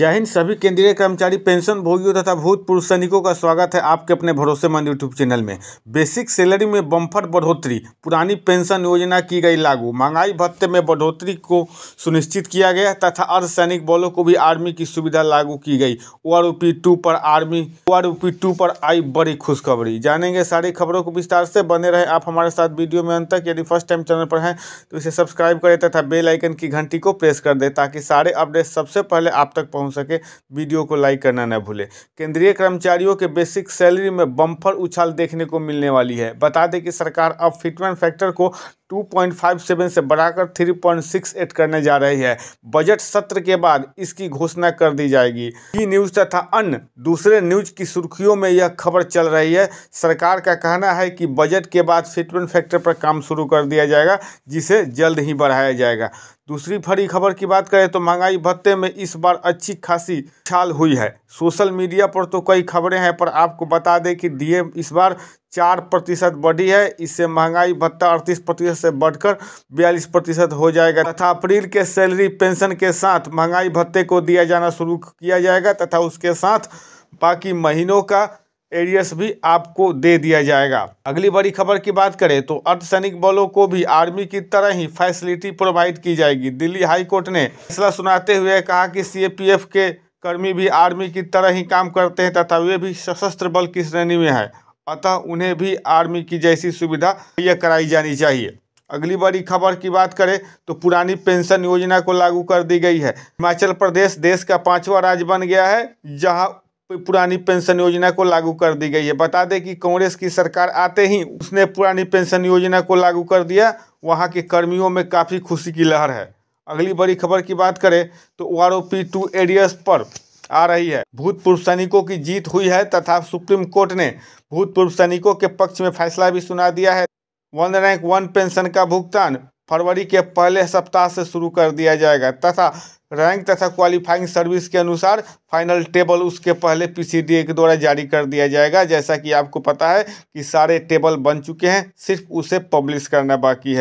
जय हिंद सभी केंद्रीय कर्मचारी पेंशन भोगियों तथा भूतपूर्व सैनिकों का स्वागत है आपके अपने भरोसेमंद यूट्यूब चैनल में बेसिक सैलरी में बम्फर बढ़ोतरी पुरानी पेंशन योजना की गई लागू महंगाई भत्ते में बढ़ोतरी को सुनिश्चित किया गया तथा अर्धसैनिक बलों को भी आर्मी की सुविधा लागू की गई ओ आर टू पर आर्मी ओ आर टू पर आई बड़ी खुशखबरी जानेंगे सारी खबरों को विस्तार से बने रहे आप हमारे साथ वीडियो में अंत तक यदि फर्स्ट टाइम चैनल पर हैं तो इसे सब्सक्राइब करें तथा बेलाइकन की घंटी को प्रेस कर दें ताकि सारे अपडेट सबसे पहले आप तक पहुँच पहुंच सके वीडियो को लाइक करना न भूले केंद्रीय कर्मचारियों के बेसिक सैलरी में बम्फर उछाल देखने को मिलने वाली है बता दें कि सरकार अब फिटमेंट फैक्टर को 2.57 से बढ़ाकर 3.68 करने जा रही है बजट सत्र के बाद इसकी घोषणा कर दी जाएगी ई न्यूज तथा अन्य दूसरे न्यूज की सुर्खियों में यह खबर चल रही है सरकार का कहना है कि बजट के बाद फिटमेंट फैक्टर पर काम शुरू कर दिया जाएगा जिसे जल्द ही बढ़ाया जाएगा दूसरी बड़ी खबर की बात करें तो महंगाई भत्ते में इस बार अच्छी खासी छाल हुई है सोशल मीडिया पर तो कई खबरें हैं पर आपको बता दें कि डीए इस बार चार प्रतिशत बढ़ी है इससे महंगाई भत्ता अड़तीस प्रतिशत से बढ़कर बयालीस प्रतिशत हो जाएगा तथा अप्रैल के सैलरी पेंशन के साथ महंगाई भत्ते को दिया जाना शुरू किया जाएगा तथा उसके साथ बाकी महीनों का एरियस भी आपको दे दिया जाएगा अगली बड़ी खबर की बात करें तो अर्धसैनिक बलों को भी आर्मी की तरह ही फैसिलिटी प्रोवाइड की जाएगी दिल्ली हाई कोर्ट ने फैसला सुनाते हुए कहा कि सीएपीएफ के कर्मी भी आर्मी की तरह ही काम करते हैं तथा वे भी सशस्त्र बल की श्रेणी में है अतः उन्हें भी आर्मी की जैसी सुविधा मुहैया कराई जानी चाहिए अगली बड़ी खबर की बात करें तो पुरानी पेंशन योजना को लागू कर दी गई है हिमाचल प्रदेश देश का पांचवा राज्य बन गया है जहां पुरानी पेंशन योजना को लागू कर दी गई है बता दें कि कांग्रेस की सरकार आते ही उसने पुरानी पेंशन योजना को लागू कर दिया वहाँ के कर्मियों में काफ़ी खुशी की लहर है अगली बड़ी खबर की बात करें तो O R O P two एडियस पर आ रही है भूतपूर्व सैनिकों की जीत हुई है तथा सुप्रीम कोर्ट ने भूतपूर्व सैनिकों के पक्ष में फैसला भी सुना दिया है वन रैंक वन पेंशन का भुगतान फरवरी के पहले सप्ताह से शुरू कर दिया जाएगा तथा रैंक तथा क्वालिफाइंग सर्विस के अनुसार फाइनल टेबल उसके पहले पीसीडीए के द्वारा जारी कर दिया जाएगा जैसा कि आपको पता है कि सारे टेबल बन चुके हैं सिर्फ उसे पब्लिश करना बाकी है